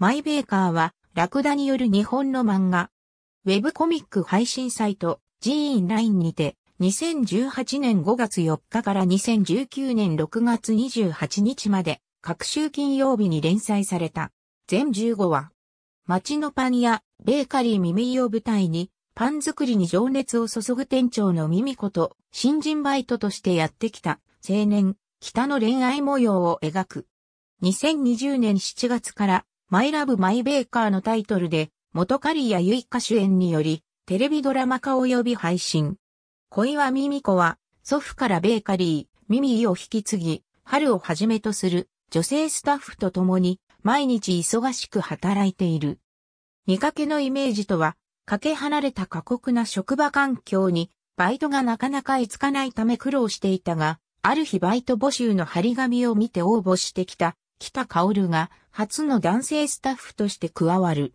マイベーカーは、ラクダによる日本の漫画。ウェブコミック配信サイト、ジーンラインにて、2018年5月4日から2019年6月28日まで、各週金曜日に連載された。全15話。街のパンやベーカリー耳を舞台に、パン作りに情熱を注ぐ店長のミミコと、新人バイトとしてやってきた、青年、北の恋愛模様を描く。2020年7月からマイラブ・マイ・ベーカーのタイトルで、元カリやユイカ主演により、テレビドラマ化及び配信。小岩ミミ子は、祖父からベーカリー、ミミイを引き継ぎ、春をはじめとする女性スタッフと共に、毎日忙しく働いている。見かけのイメージとは、かけ離れた過酷な職場環境に、バイトがなかなかいつかないため苦労していたが、ある日バイト募集の張り紙を見て応募してきた北薫が初の男性スタッフとして加わる。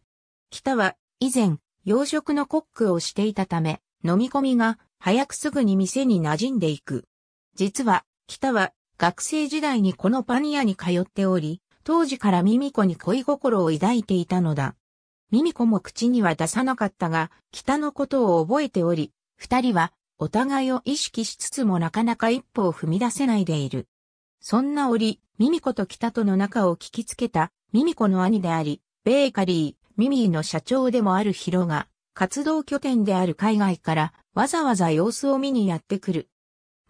北は以前洋食のコックをしていたため飲み込みが早くすぐに店に馴染んでいく。実は北は学生時代にこのパン屋に通っており、当時からミミコに恋心を抱いていたのだ。ミミコも口には出さなかったが、北のことを覚えており、二人はお互いを意識しつつもなかなか一歩を踏み出せないでいる。そんな折、ミミコと北との仲を聞きつけた、ミミコの兄であり、ベーカリー、ミミーの社長でもあるヒロが、活動拠点である海外からわざわざ様子を見にやってくる。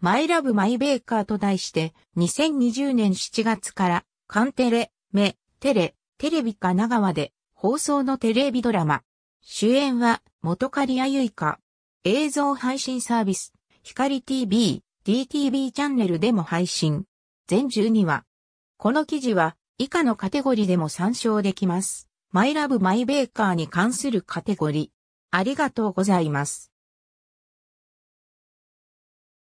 マイラブマイベーカーと題して、2020年7月から、カンテレ、メ、テレ、テレビか長和で放送のテレビドラマ。主演は、元アユイカ。映像配信サービス、光 TV、DTV チャンネルでも配信。全12話。この記事は以下のカテゴリでも参照できます。マイラブマイベーカーに関するカテゴリ。ありがとうございます。